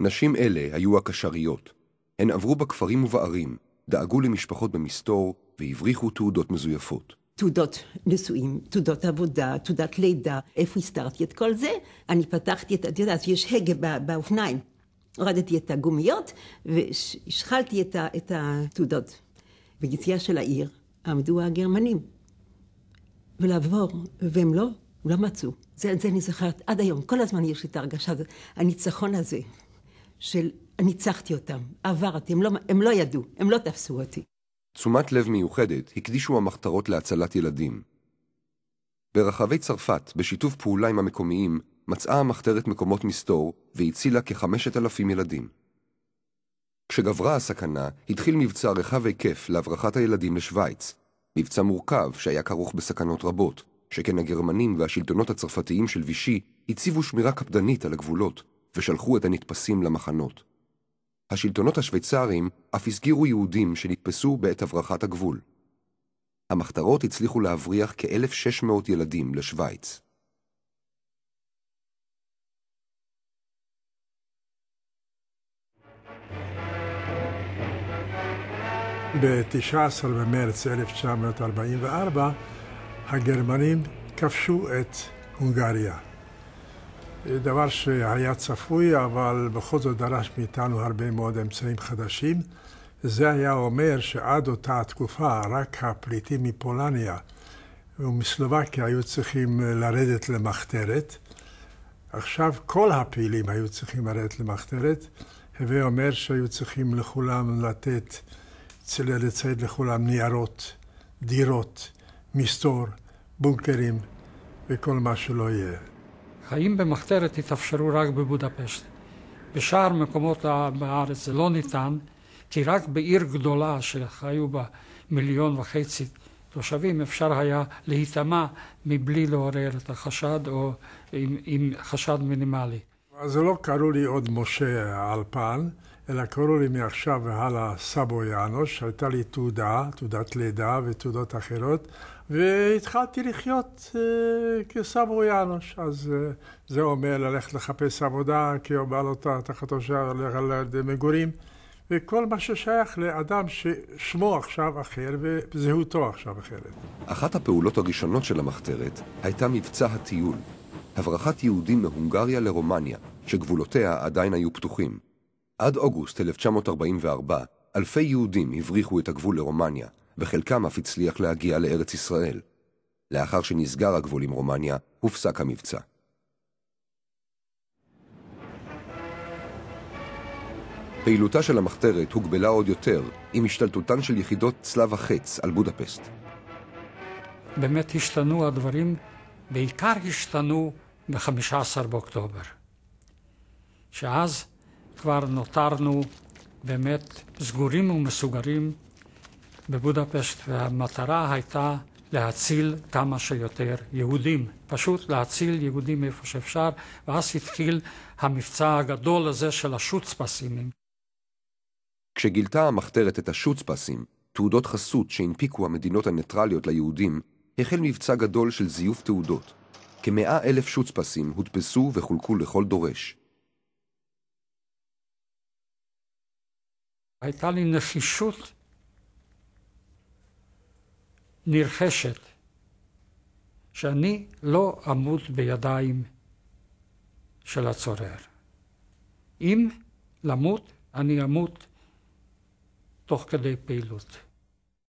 נשים אלה היו הקשריות. הן עברו בכפרים ובערים, דאגו למשפחות במסתור והבריחו תעודות מזויפות. תעודות נישואים, תעודות עבודה, תעודת לידה, איפה הסתרתי את כל זה? אני פתחתי את, את יודעת, יש הגה באופניים. הורדתי את הגומיות והשחלתי את, את התעודות. ביציאה של העיר עמדו הגרמנים. ולעבור, והם לא, לא מצאו. זה, זה אני זוכרת עד היום, כל הזמן יש לי את ההרגשה, הניצחון הזה. של ניצחתי אותם, עברתי, הם לא, הם לא ידעו, הם לא תפסו אותי. תשומת לב מיוחדת הקדישו המחתרות להצלת ילדים. ברחבי צרפת, בשיתוף פעולה עם המקומיים, מצאה המחתרת מקומות מסתור והצילה כ-5,000 ילדים. כשגברה הסכנה, התחיל מבצע רחב היקף להברחת הילדים לשוויץ, מבצע מורכב שהיה כרוך בסכנות רבות, שכן הגרמנים והשלטונות הצרפתיים של וישי הציבו שמירה קפדנית על הגבולות. ושלחו את הנתפסים למחנות. השלטונות השוויצרים אף הסגירו יהודים שנתפסו בעת הברחת הגבול. המחתרות הצליחו להבריח כ-1,600 ילדים לשוויץ. ב-19 במרץ 1944 הגרמנים כבשו את הונגריה. דבר שהיה צפוי, אבל בכל זאת דרש מאיתנו הרבה מאוד אמצעים חדשים. זה היה אומר שעד אותה התקופה רק הפליטים מפולניה ומסלובקיה היו צריכים לרדת למחתרת. עכשיו כל הפעילים היו צריכים לרדת למחתרת. הווה אומר שהיו צריכים לכולם לתת, לציית לכולם ניירות, דירות, מסתור, בונקרים וכל מה שלא יהיה. חיים במחתרת התאפשרו רק בבודפשט. בשאר מקומות בארץ זה לא ניתן, כי רק בעיר גדולה שחיו בה מיליון וחצי תושבים אפשר היה להיטמע מבלי לעורר את החשד או עם, עם חשד מינימלי. אז לא קראו לי עוד משה אלפן, אלא קראו לי מעכשיו והלאה סבו יאנוש, הייתה לי תעודה, תעודת לידה ותעודות אחרות, והתחלתי לחיות אה, כסבו יאנוש. אז אה, זה אומר ללכת לחפש עבודה, כי הוא בא לו תחתו של מגורים, וכל מה ששייך לאדם ששמו עכשיו אחר וזהותו עכשיו אחרת. אחת הפעולות הראשונות של המחתרת הייתה מבצע הטיול, הברחת יהודים מהונגריה לרומניה, שגבולותיה עדיין היו פתוחים. עד אוגוסט 1944, אלפי יהודים הבריחו את הגבול לרומניה, וחלקם אף הצליח להגיע לארץ ישראל. לאחר שנסגר הגבול עם רומניה, הופסק המבצע. פעילותה של המחתרת הוגבלה עוד יותר עם השתלטותן של יחידות צלב החץ על בודפשט. באמת השתנו הדברים, בעיקר השתנו ב-15 באוקטובר, שאז כבר נותרנו באמת סגורים ומסוגרים בבודפשט, והמטרה הייתה להציל כמה שיותר יהודים, פשוט להציל יהודים איפה שאפשר, ואז התחיל המבצע הגדול הזה של השוצפסימים. כשגילתה המחתרת את השוצפסים, תעודות חסות שהנפיקו המדינות הניטרליות ליהודים, החל מבצע גדול של זיוף תעודות. כמאה אלף שוצפסים הודפסו וחולקו לכל דורש. הייתה לי נחישות נרחשת שאני לא אמות בידיים של הצורר. אם למות, אני אמות תוך כדי פעילות.